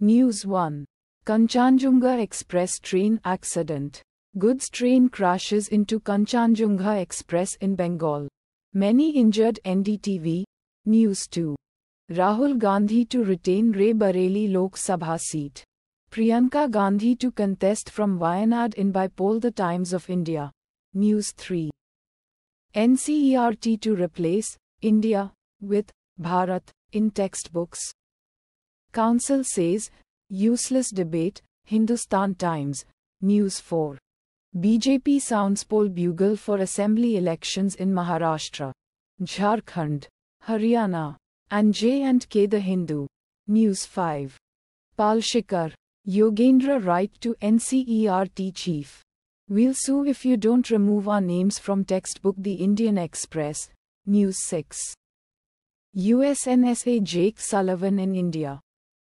News 1. Kanchanjunga Express Train Accident. Goods train crashes into Kanchanjunga Express in Bengal. Many injured NDTV. News 2. Rahul Gandhi to retain Ray Bareilly Lok Sabha seat. Priyanka Gandhi to contest from Wayanad in by poll The Times of India. News 3. NCERT to replace India with Bharat in textbooks. Council says, useless debate, Hindustan Times, News 4. BJP sounds poll bugle for assembly elections in Maharashtra, Jharkhand, Haryana, and J&K The Hindu. News 5. Pal Shikhar, Yogendra write to NCERT Chief. We'll sue if you don't remove our names from textbook The Indian Express. News 6. USNSA Jake Sullivan in India.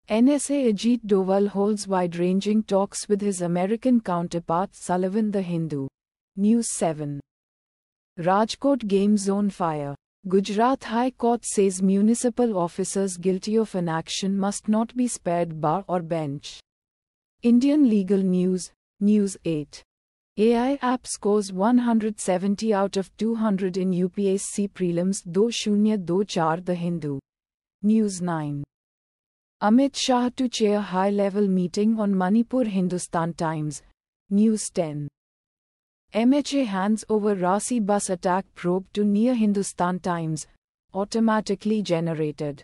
NSA Ajit Doval holds wide-ranging talks with his American counterpart Sullivan the Hindu. News 7. Rajkot Games on Fire. Gujarat High Court says municipal officers guilty of an action must not be spared bar or bench. Indian Legal News, News 8. AI app scores 170 out of 200 in UPSC prelims Do shunya do char. The Hindu. News 9. Amit Shah to chair high level meeting on Manipur Hindustan Times. News 10. MHA hands over Rasi bus attack probe to near Hindustan Times. Automatically generated.